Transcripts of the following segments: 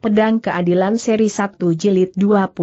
Pedang Keadilan Seri 1 Jilid 26.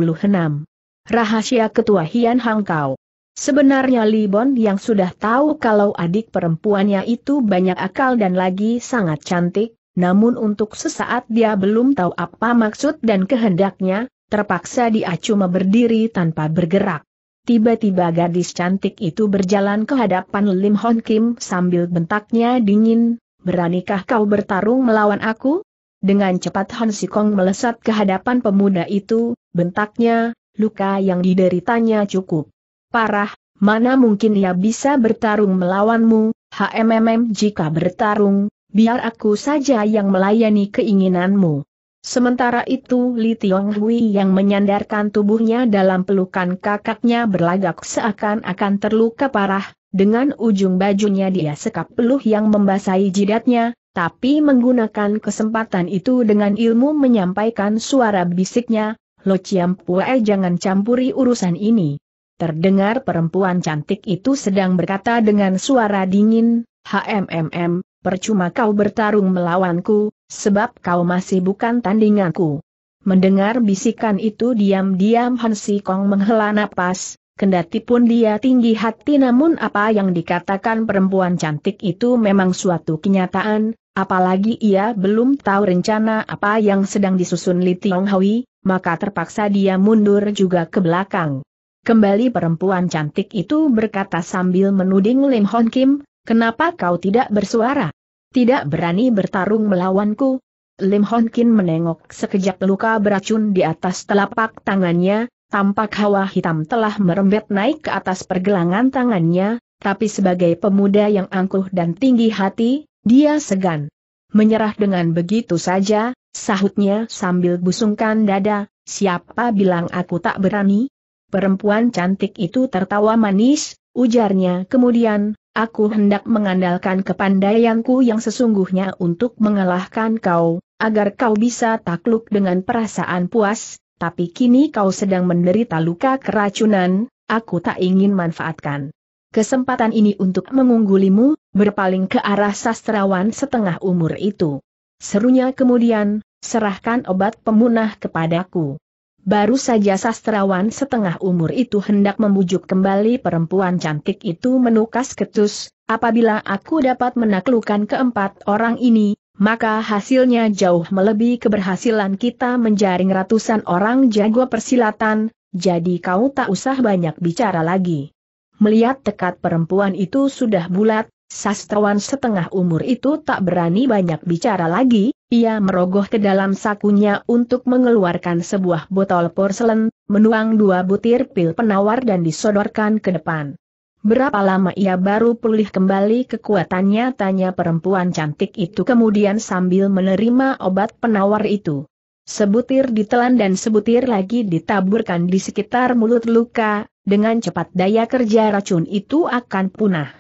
Rahasia Ketua Hian Hangkau. Sebenarnya Libon yang sudah tahu kalau adik perempuannya itu banyak akal dan lagi sangat cantik, namun untuk sesaat dia belum tahu apa maksud dan kehendaknya, terpaksa dia cuma berdiri tanpa bergerak. Tiba-tiba gadis cantik itu berjalan ke hadapan Lim Hon Kim sambil bentaknya dingin, beranikah kau bertarung melawan aku? Dengan cepat Han Sikong melesat ke hadapan pemuda itu, bentaknya, luka yang dideritanya cukup parah, mana mungkin ia bisa bertarung melawanmu, HMMM jika bertarung, biar aku saja yang melayani keinginanmu. Sementara itu Li Tiong Hui yang menyandarkan tubuhnya dalam pelukan kakaknya berlagak seakan-akan terluka parah, dengan ujung bajunya dia sekap peluh yang membasahi jidatnya, tapi menggunakan kesempatan itu dengan ilmu menyampaikan suara bisiknya, Lo Chiampue jangan campuri urusan ini. Terdengar perempuan cantik itu sedang berkata dengan suara dingin, HMMM, percuma kau bertarung melawanku, sebab kau masih bukan tandinganku. Mendengar bisikan itu diam-diam Hansi Kong menghela napas, kendati pun dia tinggi hati namun apa yang dikatakan perempuan cantik itu memang suatu kenyataan, Apalagi ia belum tahu rencana apa yang sedang disusun Li Tiong Hui, maka terpaksa dia mundur juga ke belakang. Kembali perempuan cantik itu berkata sambil menuding Lim Hon Kim, kenapa kau tidak bersuara? Tidak berani bertarung melawanku? Lim Hon Kim menengok sekejap luka beracun di atas telapak tangannya, tampak hawa hitam telah merembet naik ke atas pergelangan tangannya, tapi sebagai pemuda yang angkuh dan tinggi hati, dia segan. Menyerah dengan begitu saja, sahutnya sambil busungkan dada, siapa bilang aku tak berani? Perempuan cantik itu tertawa manis, ujarnya kemudian, aku hendak mengandalkan kepandaianku yang sesungguhnya untuk mengalahkan kau, agar kau bisa takluk dengan perasaan puas, tapi kini kau sedang menderita luka keracunan, aku tak ingin manfaatkan kesempatan ini untuk mengunggulimu, berpaling ke arah sastrawan setengah umur itu. Serunya kemudian, serahkan obat pemunah kepadaku. Baru saja sastrawan setengah umur itu hendak membujuk kembali perempuan cantik itu menukas ketus, apabila aku dapat menaklukkan keempat orang ini, maka hasilnya jauh melebihi keberhasilan kita menjaring ratusan orang jago persilatan, jadi kau tak usah banyak bicara lagi. Melihat tekad perempuan itu sudah bulat, sastrawan setengah umur itu tak berani banyak bicara lagi, ia merogoh ke dalam sakunya untuk mengeluarkan sebuah botol porselen, menuang dua butir pil penawar dan disodorkan ke depan. Berapa lama ia baru pulih kembali kekuatannya tanya perempuan cantik itu kemudian sambil menerima obat penawar itu. Sebutir ditelan dan sebutir lagi ditaburkan di sekitar mulut luka, dengan cepat daya kerja racun itu akan punah.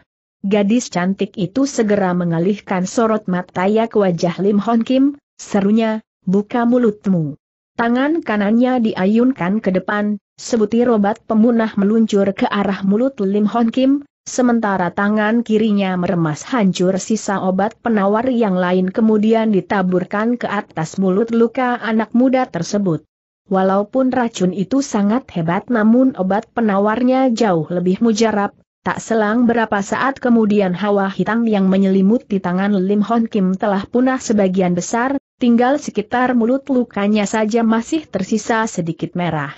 Gadis cantik itu segera mengalihkan sorot mataya ke wajah Lim Hon Kim, serunya, buka mulutmu. Tangan kanannya diayunkan ke depan, sebutir obat pemunah meluncur ke arah mulut Lim Hon Kim, sementara tangan kirinya meremas hancur sisa obat penawar yang lain kemudian ditaburkan ke atas mulut luka anak muda tersebut. Walaupun racun itu sangat hebat namun obat penawarnya jauh lebih mujarab, tak selang berapa saat kemudian hawa hitam yang menyelimuti tangan Lim Hon Kim telah punah sebagian besar, tinggal sekitar mulut lukanya saja masih tersisa sedikit merah.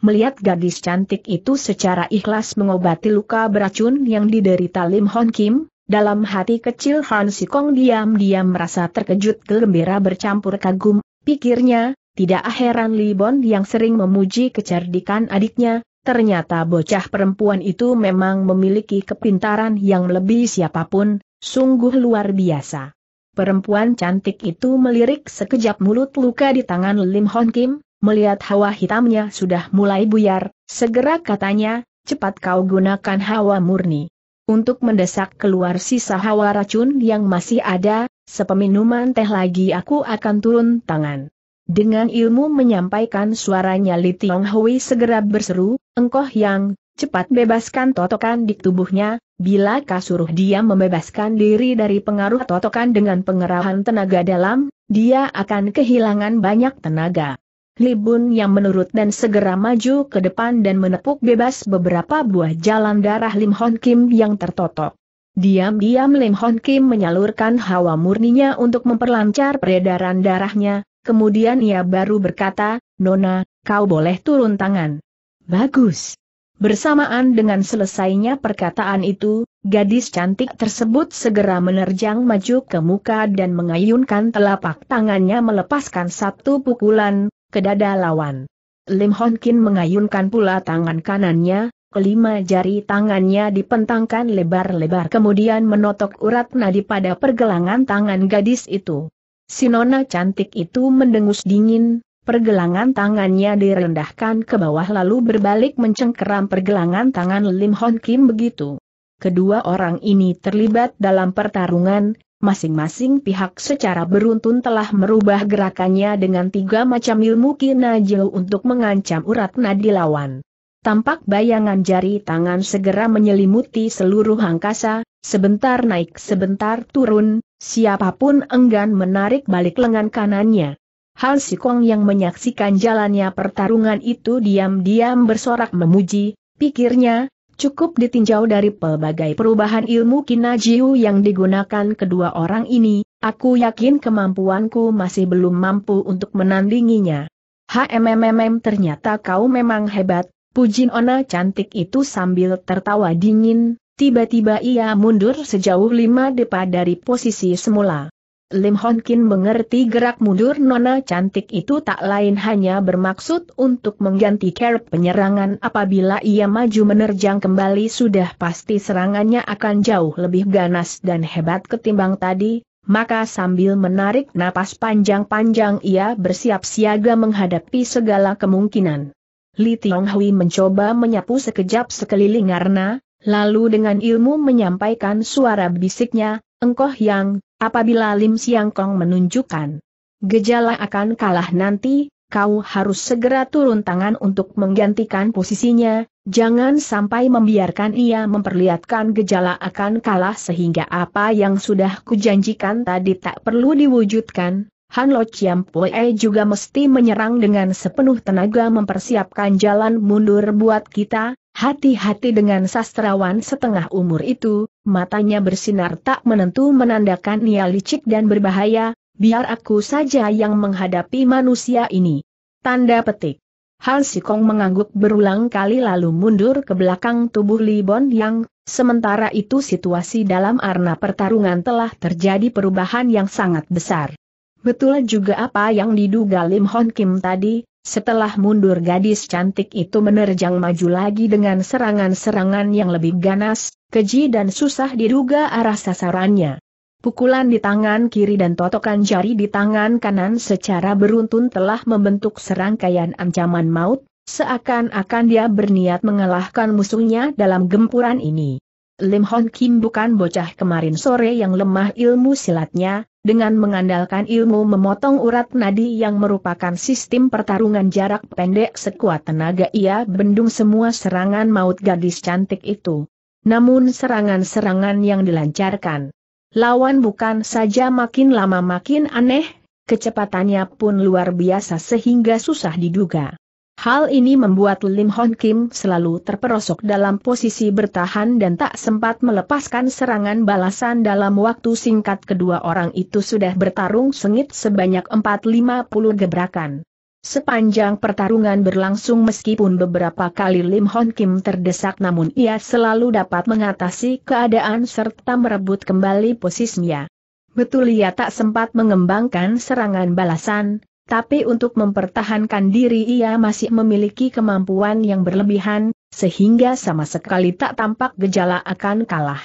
Melihat gadis cantik itu secara ikhlas mengobati luka beracun yang diderita Lim Hon Kim, dalam hati kecil Han Sikong diam-diam merasa terkejut gembira bercampur kagum, pikirnya, tidak heran Li Bon yang sering memuji kecerdikan adiknya, ternyata bocah perempuan itu memang memiliki kepintaran yang lebih siapapun, sungguh luar biasa. Perempuan cantik itu melirik sekejap mulut luka di tangan Lim Hon Kim, melihat hawa hitamnya sudah mulai buyar, segera katanya, cepat kau gunakan hawa murni. Untuk mendesak keluar sisa hawa racun yang masih ada, sepeminuman teh lagi aku akan turun tangan. Dengan ilmu menyampaikan suaranya Li Tiong Hui segera berseru, Engkoh Yang, cepat bebaskan totokan di tubuhnya, bila kasuruh dia membebaskan diri dari pengaruh totokan dengan pengerahan tenaga dalam, dia akan kehilangan banyak tenaga. Li Bun yang menurut dan segera maju ke depan dan menepuk bebas beberapa buah jalan darah Lim Hon Kim yang tertotok. Diam-diam Lim Hon Kim menyalurkan hawa murninya untuk memperlancar peredaran darahnya, Kemudian ia baru berkata, Nona, kau boleh turun tangan. Bagus. Bersamaan dengan selesainya perkataan itu, gadis cantik tersebut segera menerjang maju ke muka dan mengayunkan telapak tangannya melepaskan satu pukulan, ke dada lawan. Lim Hon Kin mengayunkan pula tangan kanannya, kelima jari tangannya dipentangkan lebar-lebar kemudian menotok urat nadi pada pergelangan tangan gadis itu. Si nona cantik itu mendengus dingin, pergelangan tangannya direndahkan ke bawah lalu berbalik mencengkeram pergelangan tangan Lim Hon Kim begitu. Kedua orang ini terlibat dalam pertarungan, masing-masing pihak secara beruntun telah merubah gerakannya dengan tiga macam ilmu kinajil untuk mengancam urat nadi lawan. Tampak bayangan jari tangan segera menyelimuti seluruh angkasa, sebentar naik sebentar turun, siapapun enggan menarik balik lengan kanannya. Hal Si Kong yang menyaksikan jalannya pertarungan itu diam-diam bersorak memuji, pikirnya, cukup ditinjau dari pelbagai perubahan ilmu kinajiu yang digunakan kedua orang ini, aku yakin kemampuanku masih belum mampu untuk menandinginya. HMMM ternyata kau memang hebat, Pujin Ona cantik itu sambil tertawa dingin, tiba-tiba ia mundur sejauh lima depa dari posisi semula. Lim Hon Kin mengerti gerak mundur nona cantik itu tak lain hanya bermaksud untuk mengganti care penyerangan apabila ia maju menerjang kembali sudah pasti serangannya akan jauh lebih ganas dan hebat ketimbang tadi, maka sambil menarik napas panjang-panjang ia bersiap siaga menghadapi segala kemungkinan. Li Tionghui mencoba menyapu sekejap sekeliling Arna, lalu dengan ilmu menyampaikan suara bisiknya, engkoh yang, apabila Lim Siang Kong menunjukkan gejala akan kalah nanti, kau harus segera turun tangan untuk menggantikan posisinya, jangan sampai membiarkan ia memperlihatkan gejala akan kalah sehingga apa yang sudah kujanjikan tadi tak perlu diwujudkan, Han Lo Chiam Pue juga mesti menyerang dengan sepenuh tenaga mempersiapkan jalan mundur buat kita, hati-hati dengan sastrawan setengah umur itu, matanya bersinar tak menentu menandakan nia licik dan berbahaya, biar aku saja yang menghadapi manusia ini. Tanda petik. Han Sikong mengangguk berulang kali lalu mundur ke belakang tubuh Li Bon Yang, sementara itu situasi dalam arena pertarungan telah terjadi perubahan yang sangat besar. Betul juga apa yang diduga Lim Hon Kim tadi, setelah mundur gadis cantik itu menerjang maju lagi dengan serangan-serangan yang lebih ganas, keji dan susah diduga arah sasarannya. Pukulan di tangan kiri dan totokan jari di tangan kanan secara beruntun telah membentuk serangkaian ancaman maut, seakan-akan dia berniat mengalahkan musuhnya dalam gempuran ini. Lim Hon Kim bukan bocah kemarin sore yang lemah ilmu silatnya, dengan mengandalkan ilmu memotong urat nadi yang merupakan sistem pertarungan jarak pendek sekuat tenaga ia bendung semua serangan maut gadis cantik itu. Namun serangan-serangan yang dilancarkan lawan bukan saja makin lama makin aneh, kecepatannya pun luar biasa sehingga susah diduga. Hal ini membuat Lim Hon Kim selalu terperosok dalam posisi bertahan dan tak sempat melepaskan serangan balasan dalam waktu singkat kedua orang itu sudah bertarung sengit sebanyak 450 gebrakan. Sepanjang pertarungan berlangsung meskipun beberapa kali Lim Hon Kim terdesak namun ia selalu dapat mengatasi keadaan serta merebut kembali posisinya. Betul ia tak sempat mengembangkan serangan balasan, tapi untuk mempertahankan diri ia masih memiliki kemampuan yang berlebihan, sehingga sama sekali tak tampak gejala akan kalah.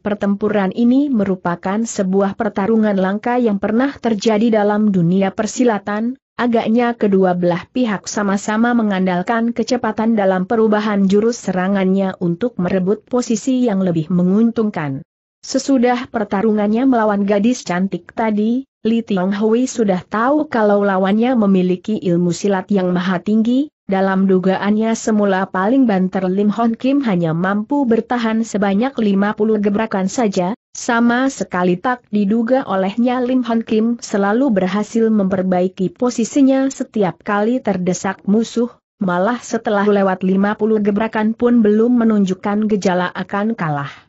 Pertempuran ini merupakan sebuah pertarungan langka yang pernah terjadi dalam dunia persilatan, agaknya kedua belah pihak sama-sama mengandalkan kecepatan dalam perubahan jurus serangannya untuk merebut posisi yang lebih menguntungkan. Sesudah pertarungannya melawan gadis cantik tadi, Li Hui sudah tahu kalau lawannya memiliki ilmu silat yang maha tinggi, dalam dugaannya semula paling banter Lim Hon Kim hanya mampu bertahan sebanyak 50 gebrakan saja, sama sekali tak diduga olehnya Lim Hon Kim selalu berhasil memperbaiki posisinya setiap kali terdesak musuh, malah setelah lewat 50 gebrakan pun belum menunjukkan gejala akan kalah.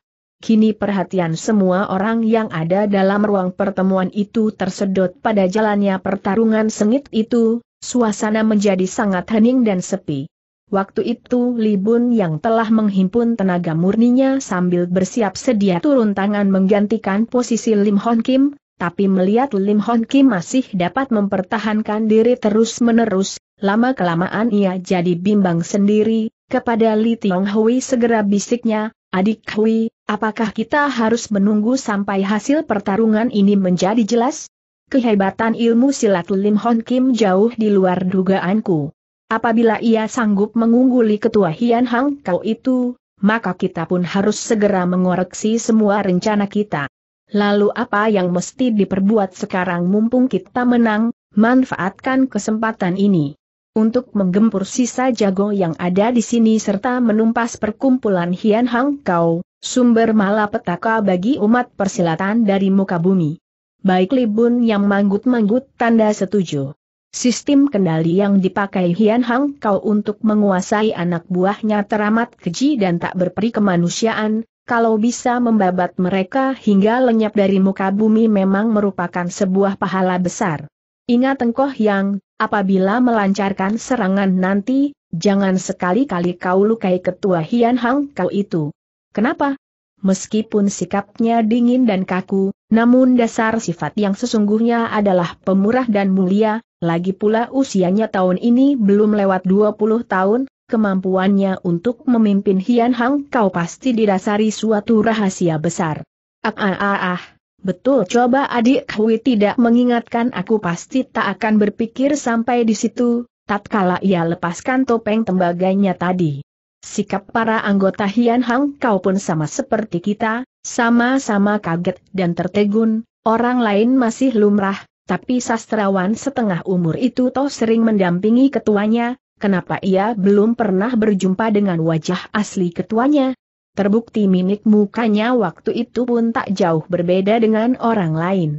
Kini perhatian semua orang yang ada dalam ruang pertemuan itu tersedot pada jalannya pertarungan sengit itu, suasana menjadi sangat hening dan sepi. Waktu itu Li Bun yang telah menghimpun tenaga murninya sambil bersiap sedia turun tangan menggantikan posisi Lim Hon Kim, tapi melihat Lim Hon Kim masih dapat mempertahankan diri terus-menerus, lama-kelamaan ia jadi bimbang sendiri, kepada Li Tiong Hui segera bisiknya, adik Hui, Apakah kita harus menunggu sampai hasil pertarungan ini menjadi jelas? Kehebatan ilmu silat Lim Hon Kim jauh di luar dugaanku. Apabila ia sanggup mengungguli ketua Hian Hang Kau itu, maka kita pun harus segera mengoreksi semua rencana kita. Lalu apa yang mesti diperbuat sekarang mumpung kita menang, manfaatkan kesempatan ini. Untuk menggempur sisa jago yang ada di sini serta menumpas perkumpulan Hian Hang Kau, sumber malapetaka bagi umat persilatan dari muka bumi. Baik Libun yang manggut-manggut tanda setuju. Sistem kendali yang dipakai Hian Hang Kau untuk menguasai anak buahnya teramat keji dan tak berperi kemanusiaan, kalau bisa membabat mereka hingga lenyap dari muka bumi memang merupakan sebuah pahala besar. Ingat engkoh yang, apabila melancarkan serangan nanti, jangan sekali-kali kau lukai ketua Hian Hang Kau itu. Kenapa? Meskipun sikapnya dingin dan kaku, namun dasar sifat yang sesungguhnya adalah pemurah dan mulia, lagi pula usianya tahun ini belum lewat 20 tahun, kemampuannya untuk memimpin Hian Hang kau pasti didasari suatu rahasia besar. Ah ah ah ah, betul coba adik Hui tidak mengingatkan aku pasti tak akan berpikir sampai di situ, tatkala ia lepaskan topeng tembaganya tadi. Sikap para anggota Hian Hang kau pun sama seperti kita, sama-sama kaget dan tertegun, orang lain masih lumrah, tapi sastrawan setengah umur itu toh sering mendampingi ketuanya, kenapa ia belum pernah berjumpa dengan wajah asli ketuanya? Terbukti mimik mukanya waktu itu pun tak jauh berbeda dengan orang lain.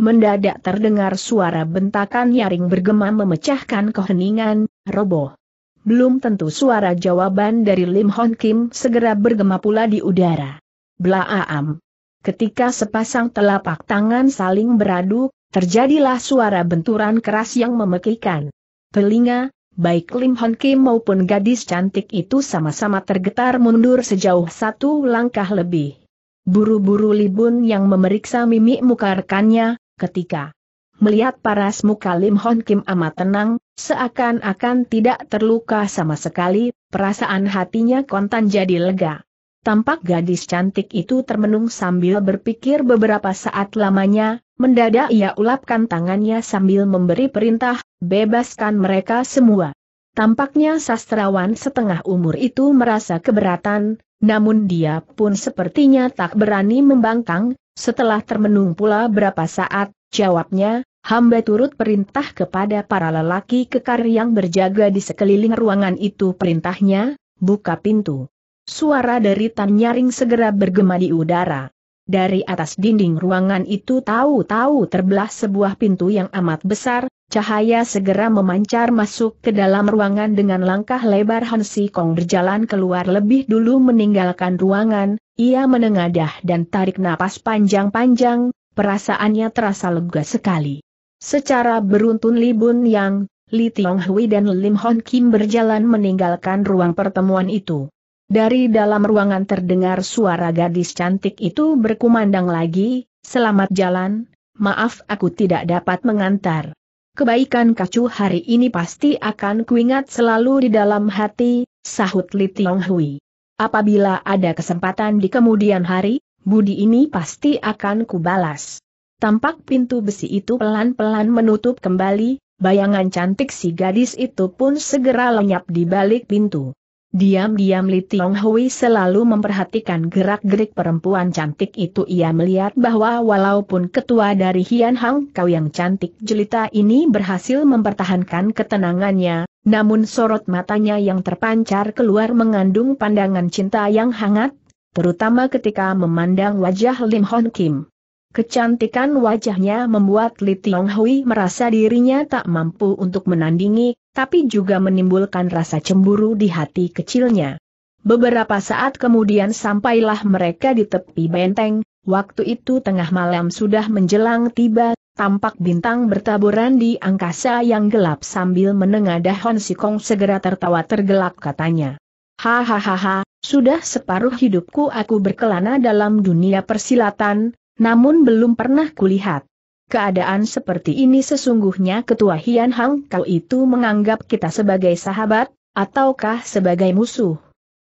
Mendadak terdengar suara bentakan nyaring bergema memecahkan keheningan, roboh belum tentu suara jawaban dari Lim Hon Kim segera bergema pula di udara. Blaam. Ketika sepasang telapak tangan saling beradu, terjadilah suara benturan keras yang memekikan. Telinga, baik Lim Hon Kim maupun gadis cantik itu sama-sama tergetar mundur sejauh satu langkah lebih. Buru-buru Libun yang memeriksa mimik muka rekannya, ketika melihat paras muka Lim Hon Kim amat tenang, seakan-akan tidak terluka sama sekali, perasaan hatinya kontan jadi lega. Tampak gadis cantik itu termenung sambil berpikir beberapa saat lamanya, mendadak ia ulapkan tangannya sambil memberi perintah, bebaskan mereka semua. Tampaknya sastrawan setengah umur itu merasa keberatan, namun dia pun sepertinya tak berani membangkang, setelah termenung pula berapa saat, jawabnya, Hamba turut perintah kepada para lelaki kekar yang berjaga di sekeliling ruangan itu perintahnya, buka pintu. Suara dari Tan Nyaring segera bergema di udara. Dari atas dinding ruangan itu tahu-tahu terbelah sebuah pintu yang amat besar, cahaya segera memancar masuk ke dalam ruangan dengan langkah lebar Hansi Kong berjalan keluar lebih dulu meninggalkan ruangan, ia menengadah dan tarik napas panjang-panjang, perasaannya terasa lega sekali. Secara beruntun Li Bun Yang, Li Tiong Hui dan Lim Hon Kim berjalan meninggalkan ruang pertemuan itu. Dari dalam ruangan terdengar suara gadis cantik itu berkumandang lagi, selamat jalan, maaf aku tidak dapat mengantar. Kebaikan kacu hari ini pasti akan kuingat selalu di dalam hati, sahut Li Tiong Hui. Apabila ada kesempatan di kemudian hari, budi ini pasti akan kubalas. Tampak pintu besi itu pelan-pelan menutup kembali, bayangan cantik si gadis itu pun segera lenyap di balik pintu. Diam-diam Li Tiong Hui selalu memperhatikan gerak-gerik perempuan cantik itu ia melihat bahwa walaupun ketua dari Hian Hang Kau yang cantik jelita ini berhasil mempertahankan ketenangannya, namun sorot matanya yang terpancar keluar mengandung pandangan cinta yang hangat, terutama ketika memandang wajah Lim Hon Kim. Kecantikan wajahnya membuat Li Tiong Hui merasa dirinya tak mampu untuk menandingi, tapi juga menimbulkan rasa cemburu di hati kecilnya. Beberapa saat kemudian sampailah mereka di tepi benteng, waktu itu tengah malam sudah menjelang tiba, tampak bintang bertaburan di angkasa yang gelap sambil menengadah Hon Sikong segera tertawa tergelap katanya. Hahaha, sudah separuh hidupku aku berkelana dalam dunia persilatan, namun belum pernah kulihat. Keadaan seperti ini sesungguhnya ketua Hian Hang kau itu menganggap kita sebagai sahabat, ataukah sebagai musuh?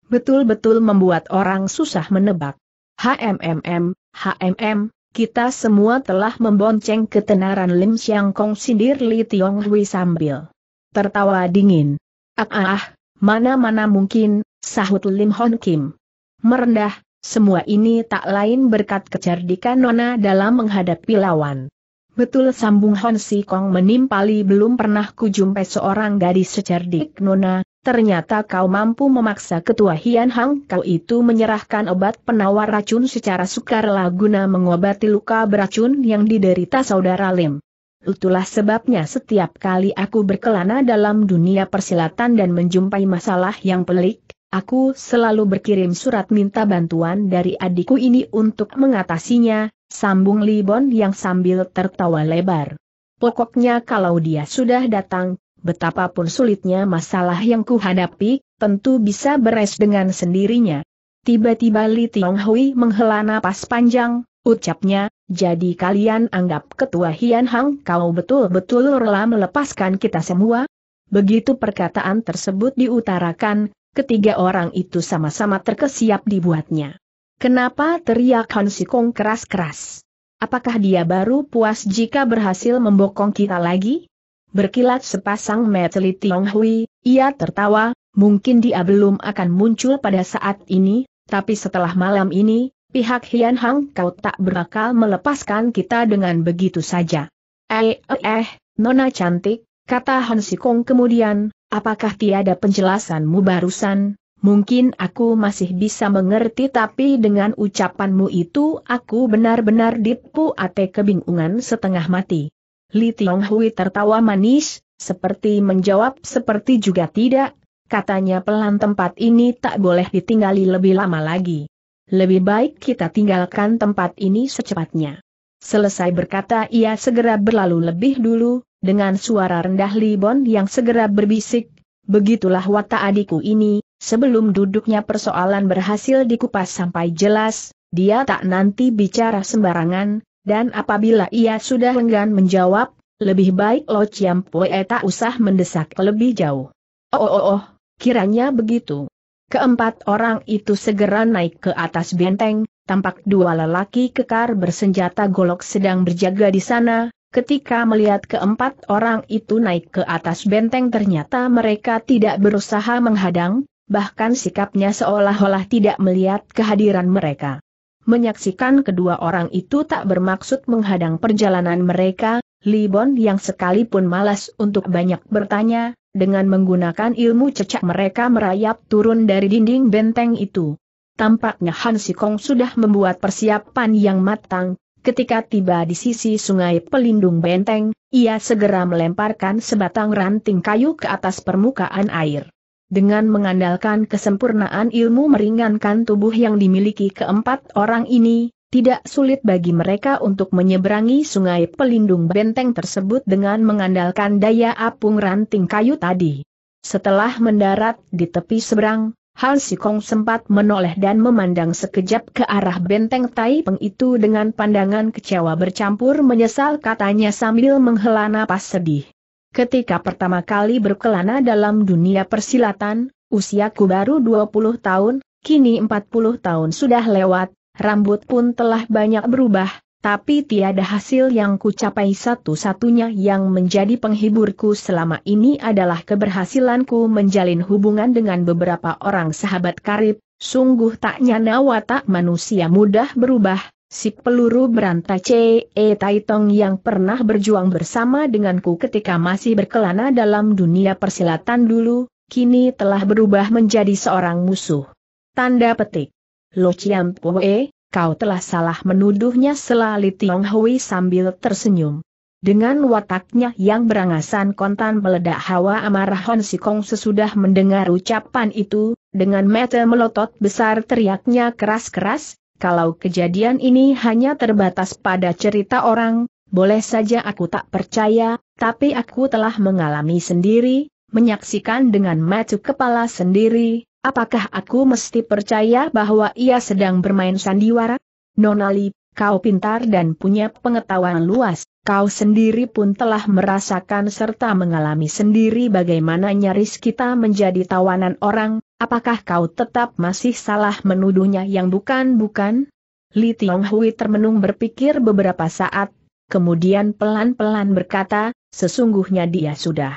Betul-betul membuat orang susah menebak. HMMM, HMM, kita semua telah membonceng ketenaran Lim Siang Kong sindir Li Tiong Hui sambil tertawa dingin. Ah ah, ah mana-mana mungkin, sahut Lim Hon Kim. Merendah, semua ini tak lain berkat kecerdikan Nona dalam menghadapi lawan. Betul sambung Hon Si Kong menimpali belum pernah kujumpai seorang gadis secerdik Nona, ternyata kau mampu memaksa ketua Hian Hang kau itu menyerahkan obat penawar racun secara sukarela guna mengobati luka beracun yang diderita saudara Lim. Itulah sebabnya setiap kali aku berkelana dalam dunia persilatan dan menjumpai masalah yang pelik, Aku selalu berkirim surat minta bantuan dari adikku ini untuk mengatasinya, sambung Libon yang sambil tertawa lebar. Pokoknya kalau dia sudah datang, betapapun sulitnya masalah yang kuhadapi, tentu bisa beres dengan sendirinya. Tiba-tiba Li Tiong menghela napas panjang, ucapnya, jadi kalian anggap ketua Hian Hang kau betul-betul rela melepaskan kita semua? Begitu perkataan tersebut diutarakan, ketiga orang itu sama-sama terkesiap dibuatnya. Kenapa teriak Han Sikong keras-keras? Apakah dia baru puas jika berhasil membokong kita lagi? Berkilat sepasang Metli Tiong Hui, ia tertawa, mungkin dia belum akan muncul pada saat ini, tapi setelah malam ini, pihak Hian Hang kau tak berakal melepaskan kita dengan begitu saja. Eh, eh, eh, nona cantik, kata Han Sikong kemudian, apakah tiada penjelasanmu barusan? Mungkin aku masih bisa mengerti tapi dengan ucapanmu itu aku benar-benar dipu ate kebingungan setengah mati. Li Tiong Hui tertawa manis, seperti menjawab seperti juga tidak, katanya pelan tempat ini tak boleh ditinggali lebih lama lagi. Lebih baik kita tinggalkan tempat ini secepatnya. Selesai berkata ia segera berlalu lebih dulu, dengan suara rendah Libon yang segera berbisik, begitulah watak adikku ini, sebelum duduknya persoalan berhasil dikupas sampai jelas, dia tak nanti bicara sembarangan, dan apabila ia sudah enggan menjawab, lebih baik Lo Chiam tak usah mendesak lebih jauh. oh oh, oh kiranya begitu. Keempat orang itu segera naik ke atas benteng, tampak dua lelaki kekar bersenjata golok sedang berjaga di sana, Ketika melihat keempat orang itu naik ke atas benteng ternyata mereka tidak berusaha menghadang, bahkan sikapnya seolah-olah tidak melihat kehadiran mereka. Menyaksikan kedua orang itu tak bermaksud menghadang perjalanan mereka, Libon yang sekalipun malas untuk banyak bertanya, dengan menggunakan ilmu cecak mereka merayap turun dari dinding benteng itu. Tampaknya Han Sikong sudah membuat persiapan yang matang, Ketika tiba di sisi sungai pelindung benteng, ia segera melemparkan sebatang ranting kayu ke atas permukaan air. Dengan mengandalkan kesempurnaan ilmu meringankan tubuh yang dimiliki keempat orang ini, tidak sulit bagi mereka untuk menyeberangi sungai pelindung benteng tersebut dengan mengandalkan daya apung ranting kayu tadi. Setelah mendarat di tepi seberang, Han Sikong sempat menoleh dan memandang sekejap ke arah benteng Tai Peng itu dengan pandangan kecewa bercampur menyesal katanya sambil menghela napas sedih. Ketika pertama kali berkelana dalam dunia persilatan, usiaku baru 20 tahun, kini 40 tahun sudah lewat, rambut pun telah banyak berubah, tapi tiada hasil yang kucapai satu-satunya yang menjadi penghiburku selama ini adalah keberhasilanku menjalin hubungan dengan beberapa orang sahabat karib, sungguh tak nyana watak manusia mudah berubah, si peluru berantai C.E. Taitong yang pernah berjuang bersama denganku ketika masih berkelana dalam dunia persilatan dulu, kini telah berubah menjadi seorang musuh. Tanda petik. Lo Chiam Pue, kau telah salah menuduhnya selali Tiong Hui sambil tersenyum. Dengan wataknya yang berangasan kontan meledak hawa amarah Hon Sikong sesudah mendengar ucapan itu, dengan mata melotot besar teriaknya keras-keras, kalau kejadian ini hanya terbatas pada cerita orang, boleh saja aku tak percaya, tapi aku telah mengalami sendiri, menyaksikan dengan mata kepala sendiri, Apakah aku mesti percaya bahwa ia sedang bermain sandiwara? Nonali, kau pintar dan punya pengetahuan luas, kau sendiri pun telah merasakan serta mengalami sendiri bagaimana nyaris kita menjadi tawanan orang, apakah kau tetap masih salah menuduhnya yang bukan-bukan? Li Tiong Hui termenung berpikir beberapa saat, kemudian pelan-pelan berkata, sesungguhnya dia sudah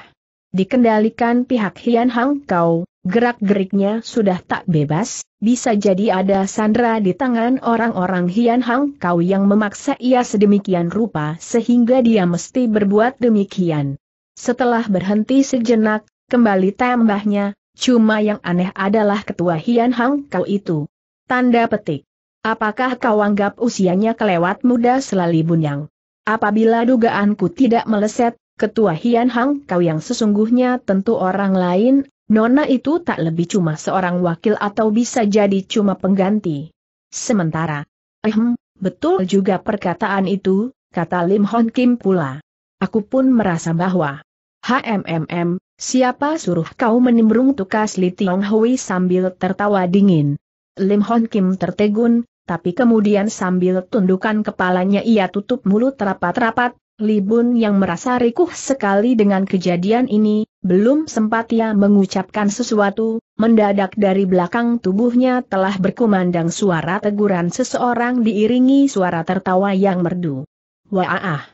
dikendalikan pihak Hian Hang Kau, gerak-geriknya sudah tak bebas, bisa jadi ada sandra di tangan orang-orang Hian Hang Kau yang memaksa ia sedemikian rupa sehingga dia mesti berbuat demikian. Setelah berhenti sejenak, kembali tambahnya, cuma yang aneh adalah ketua Hian Hang Kau itu. Tanda petik. Apakah kau anggap usianya kelewat muda selali bunyang? Apabila dugaanku tidak meleset, Ketua Hian Hang Kau yang sesungguhnya tentu orang lain Nona itu tak lebih cuma seorang wakil atau bisa jadi cuma pengganti. Sementara, ehm, betul juga perkataan itu, kata Lim Hon Kim pula. Aku pun merasa bahwa, hmm, siapa suruh kau menimbrung tukas Li Tiong Hui sambil tertawa dingin. Lim Hon Kim tertegun, tapi kemudian sambil tundukan kepalanya ia tutup mulut rapat-rapat, Libun yang merasa rikuh sekali dengan kejadian ini, belum sempat ia mengucapkan sesuatu, mendadak dari belakang tubuhnya telah berkumandang suara teguran seseorang diiringi suara tertawa yang merdu. Wah,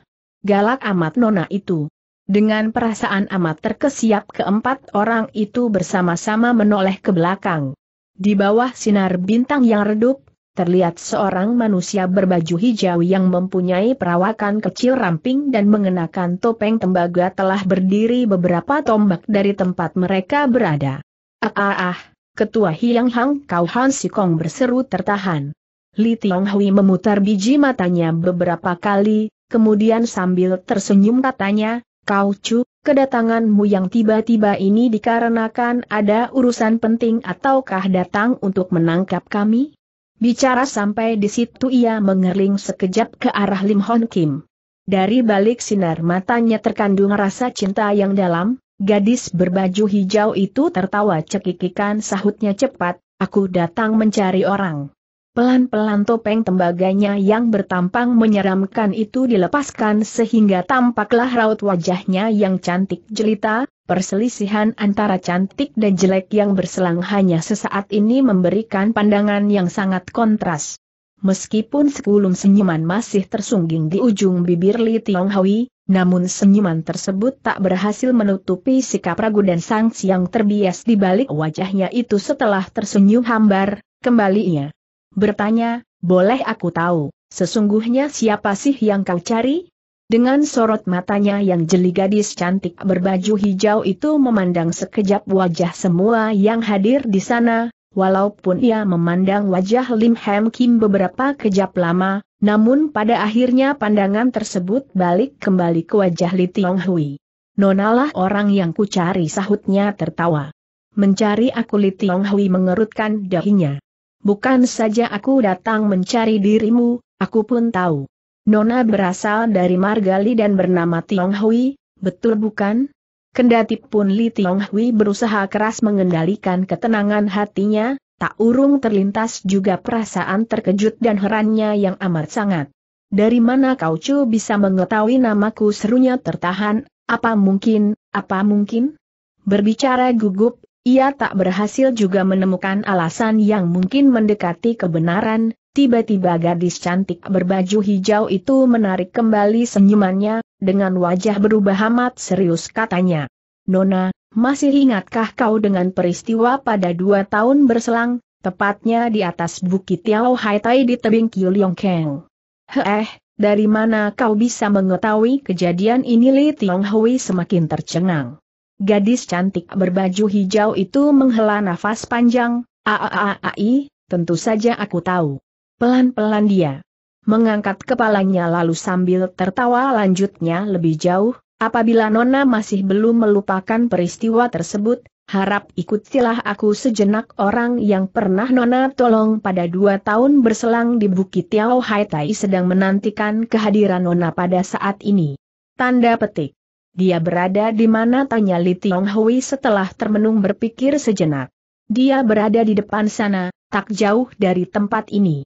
galak amat nona itu. Dengan perasaan amat terkesiap keempat orang itu bersama-sama menoleh ke belakang. Di bawah sinar bintang yang redup, terlihat seorang manusia berbaju hijau yang mempunyai perawakan kecil ramping dan mengenakan topeng tembaga telah berdiri beberapa tombak dari tempat mereka berada. Ah ah ah, ketua Hiang Hang Kau Han Sikong berseru tertahan. Li Tiong Hui memutar biji matanya beberapa kali, kemudian sambil tersenyum katanya, Kau Chu, kedatanganmu yang tiba-tiba ini dikarenakan ada urusan penting ataukah datang untuk menangkap kami? Bicara sampai di situ ia mengerling sekejap ke arah Lim Hon Kim. Dari balik sinar matanya terkandung rasa cinta yang dalam, gadis berbaju hijau itu tertawa cekikikan sahutnya cepat, aku datang mencari orang. Pelan-pelan topeng tembaganya yang bertampang menyeramkan itu dilepaskan sehingga tampaklah raut wajahnya yang cantik jelita, Perselisihan antara cantik dan jelek yang berselang hanya sesaat ini memberikan pandangan yang sangat kontras. Meskipun sekulum senyuman masih tersungging di ujung bibir Li Tionghowi, namun senyuman tersebut tak berhasil menutupi sikap ragu dan sanksi yang terbias di balik wajahnya itu setelah tersenyum hambar, kembali bertanya, boleh aku tahu, sesungguhnya siapa sih yang kau cari? Dengan sorot matanya yang jeli gadis cantik berbaju hijau itu memandang sekejap wajah semua yang hadir di sana, walaupun ia memandang wajah Lim Hem Kim beberapa kejap lama, namun pada akhirnya pandangan tersebut balik kembali ke wajah Li Tiong Hui. Nonalah orang yang kucari sahutnya tertawa. Mencari aku Li Tiong Hui mengerutkan dahinya. Bukan saja aku datang mencari dirimu, aku pun tahu. Nona berasal dari Margali dan bernama Tiong Hui, betul bukan? Kendati pun Li Tiong Hui berusaha keras mengendalikan ketenangan hatinya, tak urung terlintas juga perasaan terkejut dan herannya yang amat sangat. Dari mana kau cu bisa mengetahui namaku serunya tertahan, apa mungkin, apa mungkin? Berbicara gugup, ia tak berhasil juga menemukan alasan yang mungkin mendekati kebenaran, Tiba-tiba gadis cantik berbaju hijau itu menarik kembali senyumannya, dengan wajah berubah amat serius katanya. Nona, masih ingatkah kau dengan peristiwa pada dua tahun berselang, tepatnya di atas Bukit Tiao Hai Tai di tebing Kiuliong Keng? Heh, dari mana kau bisa mengetahui kejadian ini Li Tiong Hui semakin tercengang. Gadis cantik berbaju hijau itu menghela nafas panjang, aaai, tentu saja aku tahu. Pelan-pelan dia mengangkat kepalanya lalu sambil tertawa lanjutnya lebih jauh, apabila Nona masih belum melupakan peristiwa tersebut, harap ikutilah aku sejenak orang yang pernah Nona tolong pada dua tahun berselang di Bukit Tiao Hai Tai sedang menantikan kehadiran Nona pada saat ini. Tanda petik. Dia berada di mana tanya Li Tiong Hui setelah termenung berpikir sejenak. Dia berada di depan sana, tak jauh dari tempat ini.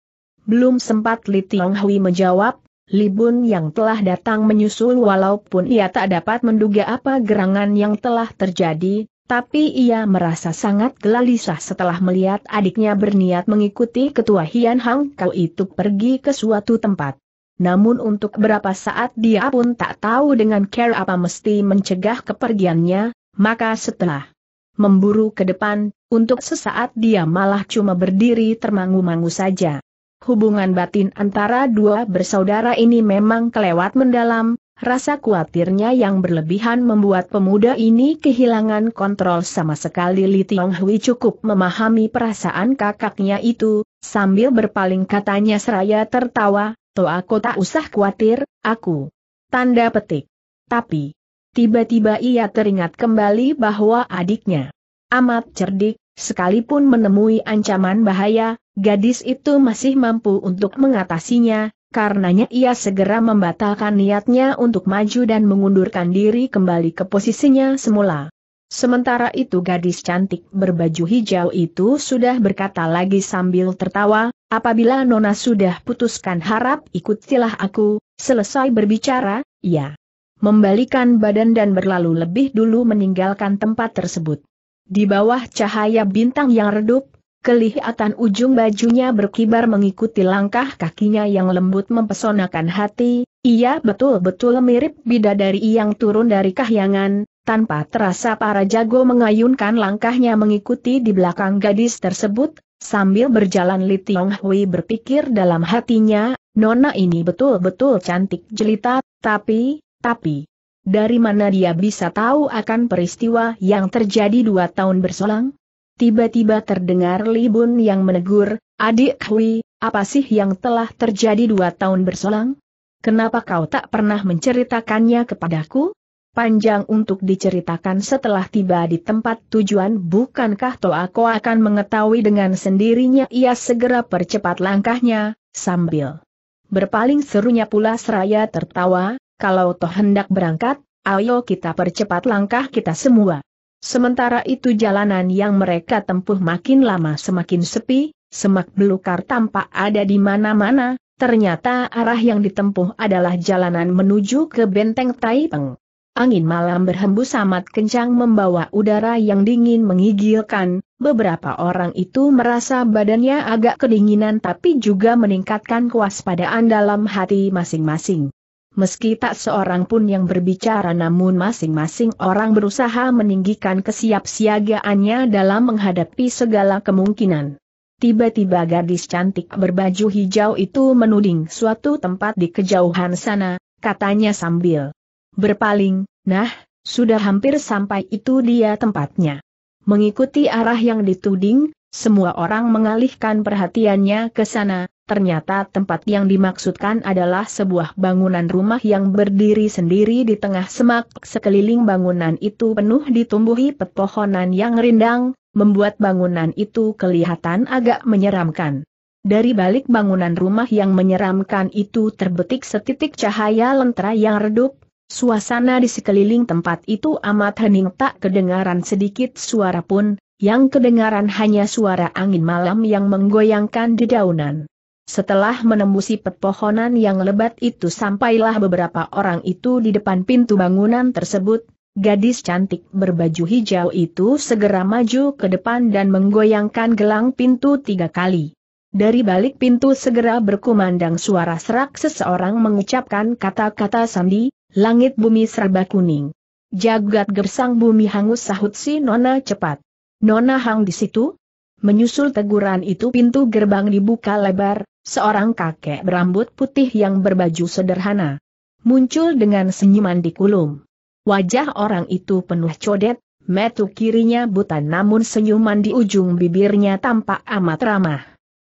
Belum sempat Li Tiong Hui menjawab, Li Bun yang telah datang menyusul walaupun ia tak dapat menduga apa gerangan yang telah terjadi, tapi ia merasa sangat gelisah setelah melihat adiknya berniat mengikuti ketua Hian Hang Kau itu pergi ke suatu tempat. Namun untuk berapa saat dia pun tak tahu dengan care apa mesti mencegah kepergiannya, maka setelah memburu ke depan, untuk sesaat dia malah cuma berdiri termangu-mangu saja. Hubungan batin antara dua bersaudara ini memang kelewat mendalam, rasa khawatirnya yang berlebihan membuat pemuda ini kehilangan kontrol sama sekali Li Tiong Hui cukup memahami perasaan kakaknya itu, sambil berpaling katanya seraya tertawa, Tuh aku tak usah khawatir, aku. Tanda petik. Tapi, tiba-tiba ia teringat kembali bahwa adiknya amat cerdik, sekalipun menemui ancaman bahaya, gadis itu masih mampu untuk mengatasinya, karenanya ia segera membatalkan niatnya untuk maju dan mengundurkan diri kembali ke posisinya semula. Sementara itu gadis cantik berbaju hijau itu sudah berkata lagi sambil tertawa, apabila Nona sudah putuskan harap ikutilah aku, selesai berbicara, ya. Membalikan badan dan berlalu lebih dulu meninggalkan tempat tersebut. Di bawah cahaya bintang yang redup, Kelihatan ujung bajunya berkibar mengikuti langkah kakinya yang lembut mempesonakan hati, ia betul-betul mirip bidadari yang turun dari kahyangan, tanpa terasa para jago mengayunkan langkahnya mengikuti di belakang gadis tersebut, sambil berjalan Li Tiong Hui berpikir dalam hatinya, Nona ini betul-betul cantik jelita, tapi, tapi, dari mana dia bisa tahu akan peristiwa yang terjadi dua tahun berselang? tiba-tiba terdengar Libun yang menegur, Adik Hui, apa sih yang telah terjadi dua tahun berselang? Kenapa kau tak pernah menceritakannya kepadaku? Panjang untuk diceritakan setelah tiba di tempat tujuan bukankah toh aku akan mengetahui dengan sendirinya ia segera percepat langkahnya, sambil berpaling serunya pula seraya tertawa, kalau toh hendak berangkat, ayo kita percepat langkah kita semua. Sementara itu jalanan yang mereka tempuh makin lama semakin sepi, semak belukar tampak ada di mana-mana, ternyata arah yang ditempuh adalah jalanan menuju ke benteng Taipeng. Angin malam berhembus amat kencang membawa udara yang dingin mengigilkan, beberapa orang itu merasa badannya agak kedinginan tapi juga meningkatkan kewaspadaan dalam hati masing-masing meski tak seorang pun yang berbicara namun masing-masing orang berusaha meninggikan kesiapsiagaannya dalam menghadapi segala kemungkinan. Tiba-tiba gadis cantik berbaju hijau itu menuding suatu tempat di kejauhan sana, katanya sambil berpaling, nah, sudah hampir sampai itu dia tempatnya. Mengikuti arah yang dituding, semua orang mengalihkan perhatiannya ke sana, ternyata tempat yang dimaksudkan adalah sebuah bangunan rumah yang berdiri sendiri di tengah semak. Sekeliling bangunan itu penuh ditumbuhi pepohonan yang rindang, membuat bangunan itu kelihatan agak menyeramkan. Dari balik bangunan rumah yang menyeramkan itu terbetik setitik cahaya lentera yang redup, suasana di sekeliling tempat itu amat hening tak kedengaran sedikit suara pun, yang kedengaran hanya suara angin malam yang menggoyangkan dedaunan. Setelah menembusi pepohonan yang lebat itu sampailah beberapa orang itu di depan pintu bangunan tersebut, gadis cantik berbaju hijau itu segera maju ke depan dan menggoyangkan gelang pintu tiga kali. Dari balik pintu segera berkumandang suara serak seseorang mengucapkan kata-kata sandi, langit bumi serba kuning. Jagat gersang bumi hangus sahut si Nona cepat. Nona Hang di situ? Menyusul teguran itu pintu gerbang dibuka lebar, seorang kakek berambut putih yang berbaju sederhana. Muncul dengan senyuman di kulum. Wajah orang itu penuh codet, metu kirinya buta namun senyuman di ujung bibirnya tampak amat ramah.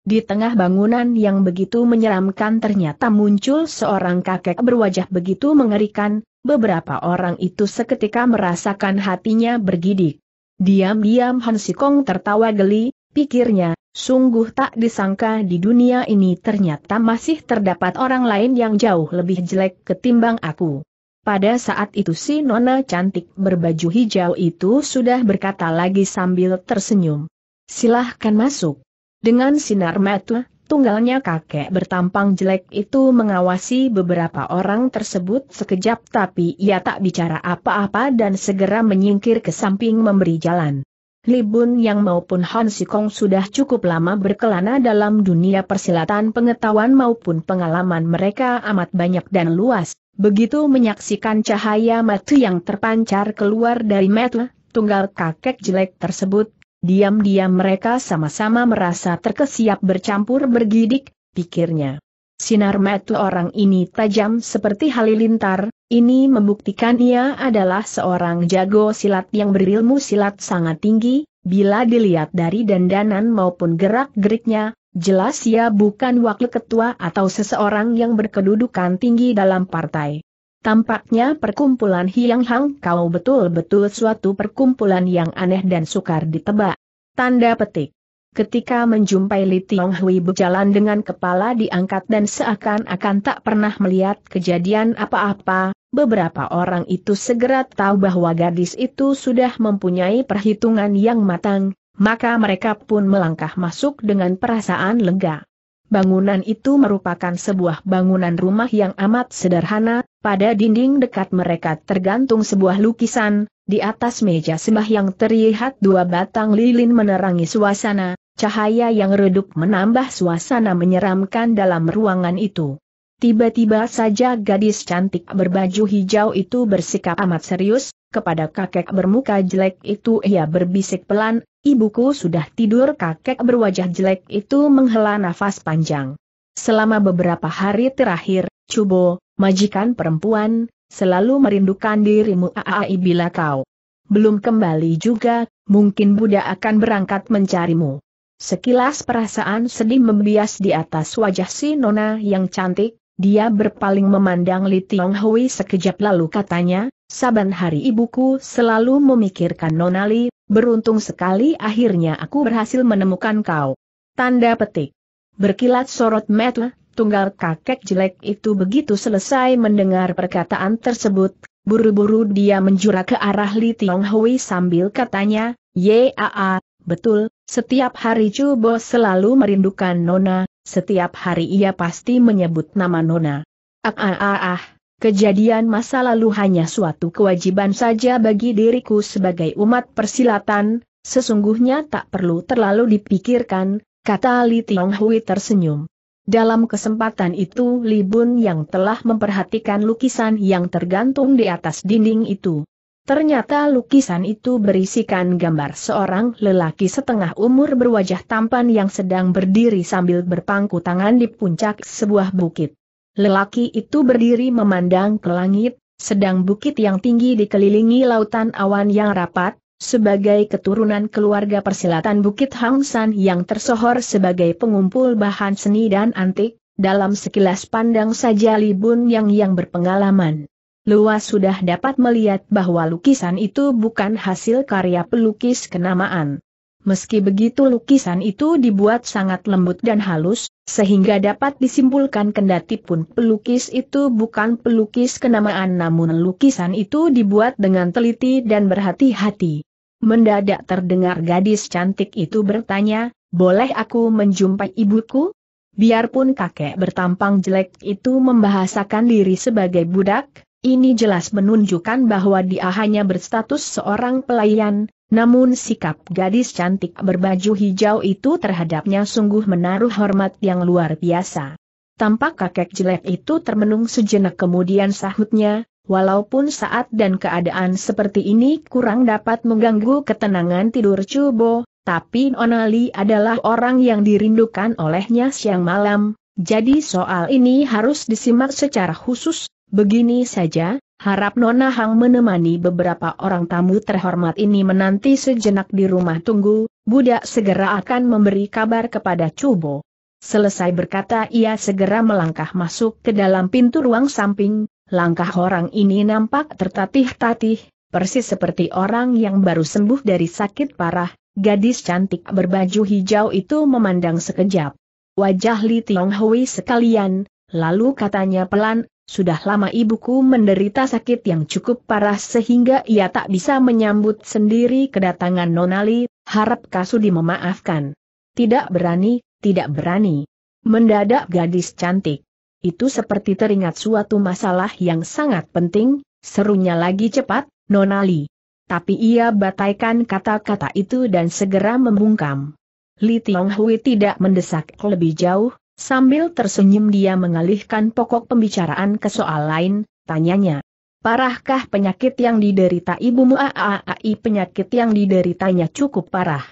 Di tengah bangunan yang begitu menyeramkan ternyata muncul seorang kakek berwajah begitu mengerikan, beberapa orang itu seketika merasakan hatinya bergidik. Diam-diam Han Sikong tertawa geli, Pikirnya, sungguh tak disangka di dunia ini ternyata masih terdapat orang lain yang jauh lebih jelek ketimbang aku. Pada saat itu si nona cantik berbaju hijau itu sudah berkata lagi sambil tersenyum. Silahkan masuk. Dengan sinar mata, tunggalnya kakek bertampang jelek itu mengawasi beberapa orang tersebut sekejap tapi ia tak bicara apa-apa dan segera menyingkir ke samping memberi jalan. Libun Yang maupun Han Sikong sudah cukup lama berkelana dalam dunia persilatan pengetahuan maupun pengalaman mereka amat banyak dan luas. Begitu menyaksikan cahaya mata yang terpancar keluar dari mata tunggal kakek jelek tersebut, diam-diam mereka sama-sama merasa terkesiap bercampur bergidik, pikirnya. Sinar mata orang ini tajam seperti halilintar, ini membuktikan ia adalah seorang jago silat yang berilmu silat sangat tinggi, bila dilihat dari dandanan maupun gerak-geriknya, jelas ia bukan wakil ketua atau seseorang yang berkedudukan tinggi dalam partai. Tampaknya perkumpulan Hiang Hang Kau betul-betul suatu perkumpulan yang aneh dan sukar ditebak. Tanda petik ketika menjumpai Li Tiong Hui berjalan dengan kepala diangkat dan seakan-akan tak pernah melihat kejadian apa-apa, beberapa orang itu segera tahu bahwa gadis itu sudah mempunyai perhitungan yang matang, maka mereka pun melangkah masuk dengan perasaan lega. Bangunan itu merupakan sebuah bangunan rumah yang amat sederhana, pada dinding dekat mereka tergantung sebuah lukisan, di atas meja sembahyang terlihat dua batang lilin menerangi suasana, cahaya yang redup menambah suasana menyeramkan dalam ruangan itu. Tiba-tiba saja gadis cantik berbaju hijau itu bersikap amat serius, kepada kakek bermuka jelek itu ia berbisik pelan, ibuku sudah tidur kakek berwajah jelek itu menghela nafas panjang. Selama beberapa hari terakhir, Cubo, majikan perempuan, selalu merindukan dirimu aai bila kau belum kembali juga, mungkin Buddha akan berangkat mencarimu. Sekilas perasaan sedih membias di atas wajah si Nona yang cantik, dia berpaling memandang Li Tiong Hui sekejap lalu katanya, Saban hari ibuku selalu memikirkan Nona Li, beruntung sekali akhirnya aku berhasil menemukan kau. Tanda petik. Berkilat sorot mata, Tunggal kakek jelek itu begitu selesai mendengar perkataan tersebut, buru-buru dia menjura ke arah Li Tiong Hui sambil katanya, Yaa, betul, setiap hari Chu Bo selalu merindukan Nona, setiap hari ia pasti menyebut nama Nona. Ah ah ah ah, kejadian masa lalu hanya suatu kewajiban saja bagi diriku sebagai umat persilatan, sesungguhnya tak perlu terlalu dipikirkan, kata Li Tiong Hui tersenyum. Dalam kesempatan itu Li Bun yang telah memperhatikan lukisan yang tergantung di atas dinding itu. Ternyata lukisan itu berisikan gambar seorang lelaki setengah umur berwajah tampan yang sedang berdiri sambil berpangku tangan di puncak sebuah bukit. Lelaki itu berdiri memandang ke langit, sedang bukit yang tinggi dikelilingi lautan awan yang rapat, sebagai keturunan keluarga persilatan Bukit Hang San yang tersohor sebagai pengumpul bahan seni dan antik, dalam sekilas pandang saja Li Yang yang berpengalaman. Luas sudah dapat melihat bahwa lukisan itu bukan hasil karya pelukis kenamaan. Meski begitu lukisan itu dibuat sangat lembut dan halus, sehingga dapat disimpulkan kendati pun pelukis itu bukan pelukis kenamaan namun lukisan itu dibuat dengan teliti dan berhati-hati. Mendadak terdengar gadis cantik itu bertanya, boleh aku menjumpai ibuku? Biarpun kakek bertampang jelek itu membahasakan diri sebagai budak, ini jelas menunjukkan bahwa dia hanya berstatus seorang pelayan, namun sikap gadis cantik berbaju hijau itu terhadapnya sungguh menaruh hormat yang luar biasa. Tampak kakek jelek itu termenung sejenak kemudian sahutnya, walaupun saat dan keadaan seperti ini kurang dapat mengganggu ketenangan tidur Cubo, tapi Onali adalah orang yang dirindukan olehnya siang malam, jadi soal ini harus disimak secara khusus, begini saja, Harap Nona Hang menemani beberapa orang tamu terhormat ini menanti sejenak di rumah tunggu, budak segera akan memberi kabar kepada Cubo. Selesai berkata ia segera melangkah masuk ke dalam pintu ruang samping, langkah orang ini nampak tertatih-tatih, persis seperti orang yang baru sembuh dari sakit parah, gadis cantik berbaju hijau itu memandang sekejap. Wajah Li Tiong sekalian, lalu katanya pelan, sudah lama ibuku menderita sakit yang cukup parah sehingga ia tak bisa menyambut sendiri kedatangan Nonali, harap Kasudi memaafkan. Tidak berani, tidak berani. Mendadak gadis cantik. Itu seperti teringat suatu masalah yang sangat penting, serunya lagi cepat, Nonali. Tapi ia bataikan kata-kata itu dan segera membungkam. Li Tiong tidak mendesak lebih jauh, Sambil tersenyum dia mengalihkan pokok pembicaraan ke soal lain, tanyanya. Parahkah penyakit yang diderita ibumu Aaai, penyakit yang dideritanya cukup parah.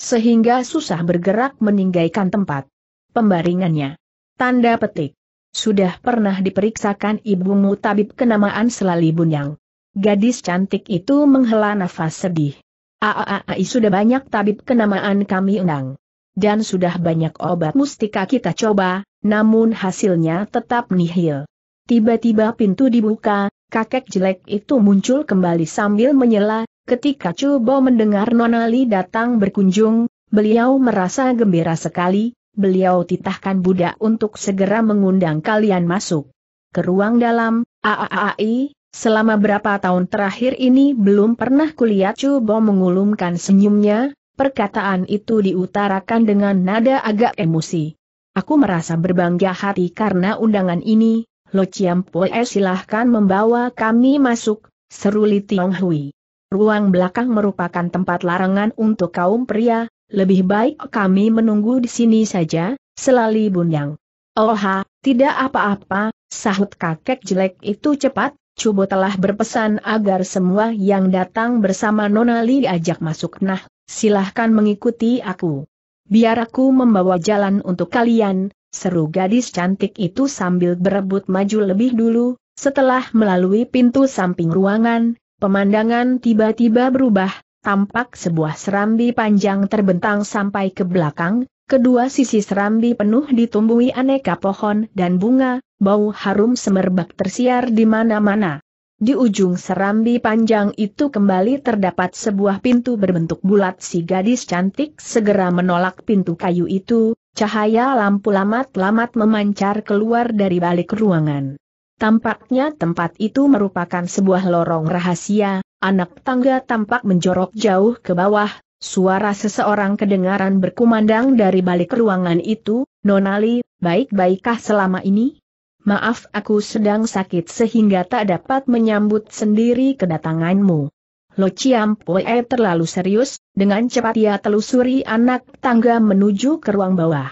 Sehingga susah bergerak meninggalkan tempat. Pembaringannya. Tanda petik. Sudah pernah diperiksakan ibumu tabib kenamaan Selali Bunyang. Gadis cantik itu menghela nafas sedih. Aaai, sudah banyak tabib kenamaan kami undang dan sudah banyak obat mustika kita coba, namun hasilnya tetap nihil. Tiba-tiba pintu dibuka, kakek jelek itu muncul kembali sambil menyela, ketika Cubo mendengar Nonali datang berkunjung, beliau merasa gembira sekali, beliau titahkan budak untuk segera mengundang kalian masuk. Ke ruang dalam, AAAI, selama berapa tahun terakhir ini belum pernah kulihat Cubo mengulumkan senyumnya, Perkataan itu diutarakan dengan nada agak emosi. Aku merasa berbangga hati karena undangan ini, Lo Chiam Poe silahkan membawa kami masuk, seru Li Tiong Hui. Ruang belakang merupakan tempat larangan untuk kaum pria, lebih baik kami menunggu di sini saja, selali bunyang. Oha, tidak apa-apa, sahut kakek jelek itu cepat, Cubo telah berpesan agar semua yang datang bersama Nona Li diajak masuk. Nah, silahkan mengikuti aku. Biar aku membawa jalan untuk kalian, seru gadis cantik itu sambil berebut maju lebih dulu, setelah melalui pintu samping ruangan, pemandangan tiba-tiba berubah, tampak sebuah serambi panjang terbentang sampai ke belakang, kedua sisi serambi penuh ditumbuhi aneka pohon dan bunga, bau harum semerbak tersiar di mana-mana. Di ujung serambi panjang itu kembali terdapat sebuah pintu berbentuk bulat si gadis cantik segera menolak pintu kayu itu, cahaya lampu lamat-lamat memancar keluar dari balik ruangan. Tampaknya tempat itu merupakan sebuah lorong rahasia, anak tangga tampak menjorok jauh ke bawah, suara seseorang kedengaran berkumandang dari balik ruangan itu, Nonali, baik-baikkah selama ini? maaf aku sedang sakit sehingga tak dapat menyambut sendiri kedatanganmu. Lo Pue terlalu serius, dengan cepat ia telusuri anak tangga menuju ke ruang bawah.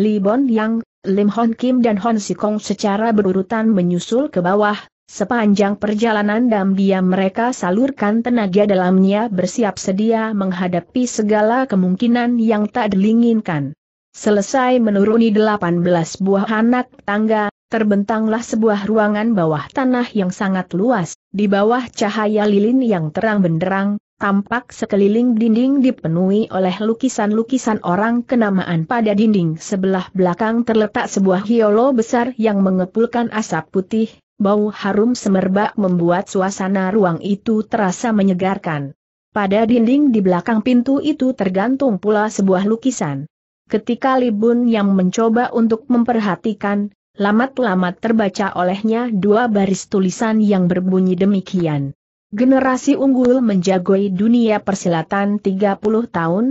Li Bon Yang, Lim Hon Kim dan Hon Sikong secara berurutan menyusul ke bawah, sepanjang perjalanan diam diam mereka salurkan tenaga dalamnya bersiap sedia menghadapi segala kemungkinan yang tak dilinginkan. Selesai menuruni 18 buah anak tangga, terbentanglah sebuah ruangan bawah tanah yang sangat luas, di bawah cahaya lilin yang terang benderang, tampak sekeliling dinding dipenuhi oleh lukisan-lukisan orang kenamaan pada dinding sebelah belakang terletak sebuah hiolo besar yang mengepulkan asap putih, bau harum semerbak membuat suasana ruang itu terasa menyegarkan. Pada dinding di belakang pintu itu tergantung pula sebuah lukisan. Ketika Libun yang mencoba untuk memperhatikan, lamat-lamat terbaca olehnya dua baris tulisan yang berbunyi demikian. Generasi unggul menjagoi dunia persilatan 30 tahun,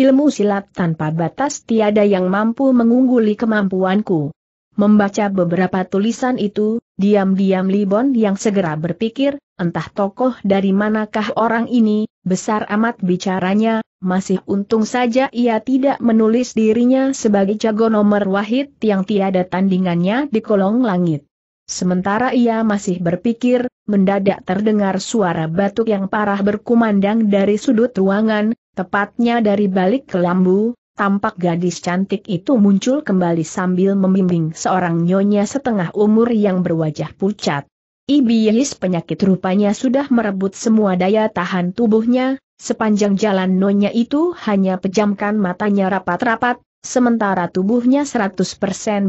ilmu silat tanpa batas tiada yang mampu mengungguli kemampuanku. Membaca beberapa tulisan itu, diam-diam Libon yang segera berpikir, entah tokoh dari manakah orang ini, besar amat bicaranya, masih untung saja ia tidak menulis dirinya sebagai jago nomor wahid yang tiada tandingannya di kolong langit. Sementara ia masih berpikir, mendadak terdengar suara batuk yang parah berkumandang dari sudut ruangan, tepatnya dari balik kelambu, tampak gadis cantik itu muncul kembali sambil membimbing seorang nyonya setengah umur yang berwajah pucat. Ibiis penyakit rupanya sudah merebut semua daya tahan tubuhnya, sepanjang jalan nyonya itu hanya pejamkan matanya rapat-rapat, sementara tubuhnya 100%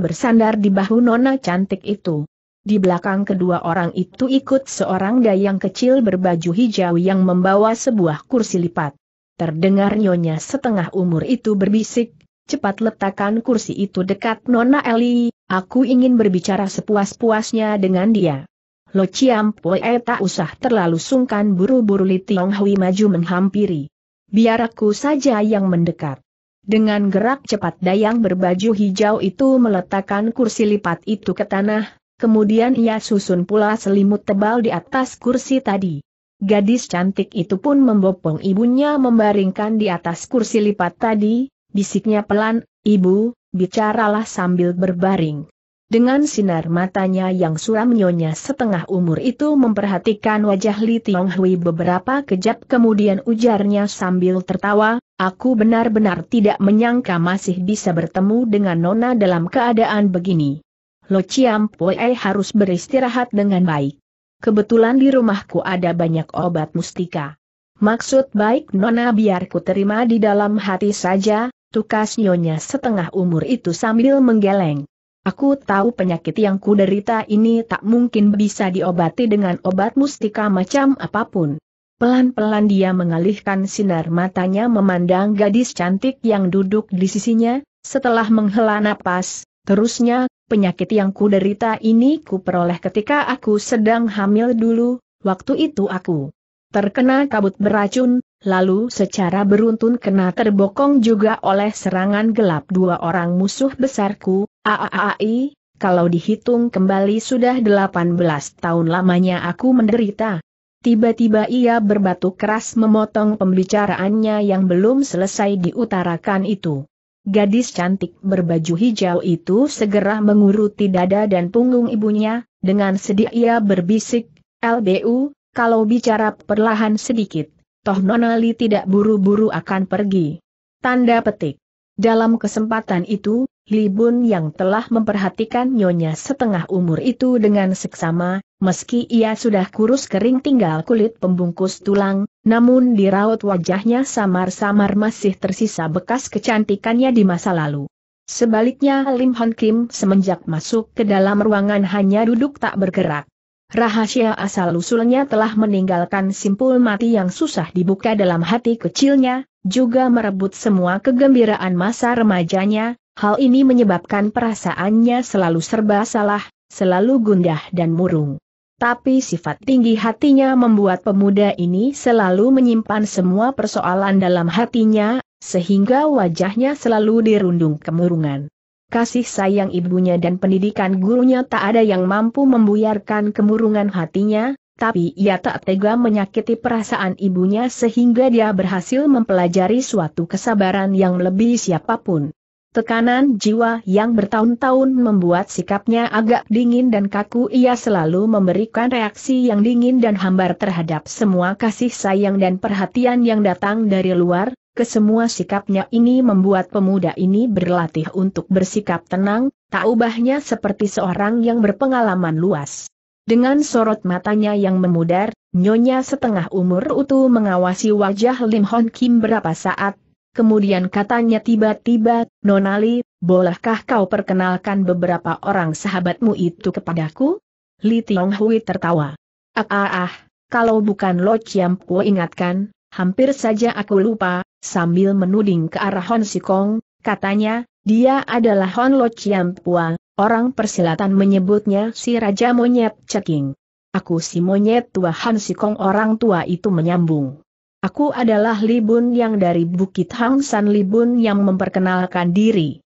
bersandar di bahu nona cantik itu. Di belakang kedua orang itu ikut seorang dayang kecil berbaju hijau yang membawa sebuah kursi lipat. Terdengar nyonya setengah umur itu berbisik, cepat letakkan kursi itu dekat Nona Eli, aku ingin berbicara sepuas-puasnya dengan dia. Lo Chiam Poe tak usah terlalu sungkan buru-buru Li Tiong Hui maju menghampiri. Biar aku saja yang mendekat. Dengan gerak cepat dayang berbaju hijau itu meletakkan kursi lipat itu ke tanah, kemudian ia susun pula selimut tebal di atas kursi tadi. Gadis cantik itu pun membopong ibunya membaringkan di atas kursi lipat tadi, bisiknya pelan, ibu, bicaralah sambil berbaring. Dengan sinar matanya yang suram nyonya setengah umur itu memperhatikan wajah Li Tiong Hui beberapa kejap kemudian ujarnya sambil tertawa, aku benar-benar tidak menyangka masih bisa bertemu dengan Nona dalam keadaan begini. Lo Chiam Pue harus beristirahat dengan baik kebetulan di rumahku ada banyak obat mustika. Maksud baik Nona biar ku terima di dalam hati saja, tukas nyonya setengah umur itu sambil menggeleng. Aku tahu penyakit yang ku derita ini tak mungkin bisa diobati dengan obat mustika macam apapun. Pelan-pelan dia mengalihkan sinar matanya memandang gadis cantik yang duduk di sisinya, setelah menghela napas, Terusnya, penyakit yang kuderita ini kuperoleh ketika aku sedang hamil dulu, waktu itu aku terkena kabut beracun, lalu secara beruntun kena terbokong juga oleh serangan gelap dua orang musuh besarku, AAAI, kalau dihitung kembali sudah 18 tahun lamanya aku menderita. Tiba-tiba ia berbatu keras memotong pembicaraannya yang belum selesai diutarakan itu. Gadis cantik berbaju hijau itu segera menguruti dada dan punggung ibunya, dengan sedih ia berbisik, LBU, kalau bicara perlahan sedikit, toh Nonali tidak buru-buru akan pergi. Tanda petik. Dalam kesempatan itu, Libun yang telah memperhatikan nyonya setengah umur itu dengan seksama, meski ia sudah kurus kering tinggal kulit pembungkus tulang, namun di raut wajahnya samar-samar masih tersisa bekas kecantikannya di masa lalu. Sebaliknya Lim Hon Kim semenjak masuk ke dalam ruangan hanya duduk tak bergerak. Rahasia asal-usulnya telah meninggalkan simpul mati yang susah dibuka dalam hati kecilnya, juga merebut semua kegembiraan masa remajanya, Hal ini menyebabkan perasaannya selalu serba salah, selalu gundah dan murung. Tapi sifat tinggi hatinya membuat pemuda ini selalu menyimpan semua persoalan dalam hatinya, sehingga wajahnya selalu dirundung kemurungan. Kasih sayang ibunya dan pendidikan gurunya tak ada yang mampu membuyarkan kemurungan hatinya, tapi ia tak tega menyakiti perasaan ibunya sehingga dia berhasil mempelajari suatu kesabaran yang lebih siapapun. Tekanan jiwa yang bertahun-tahun membuat sikapnya agak dingin dan kaku ia selalu memberikan reaksi yang dingin dan hambar terhadap semua kasih sayang dan perhatian yang datang dari luar, kesemua sikapnya ini membuat pemuda ini berlatih untuk bersikap tenang, tak ubahnya seperti seorang yang berpengalaman luas. Dengan sorot matanya yang memudar, nyonya setengah umur utuh mengawasi wajah Lim Hon Kim berapa saat, Kemudian katanya tiba-tiba, Nonali, bolehkah kau perkenalkan beberapa orang sahabatmu itu kepadaku? Li Tiong Hui tertawa. Ah ah ah, kalau bukan Lo Chiam Pua ingatkan, hampir saja aku lupa, sambil menuding ke arah Hon Sikong, katanya, dia adalah Hon Lo Chiam Pua, orang persilatan menyebutnya si Raja Monyet Ceking. Aku si monyet tua Han Sikong orang tua itu menyambung. Aku adalah Libun yang dari Bukit Hang San Libun yang memperkenalkan diri.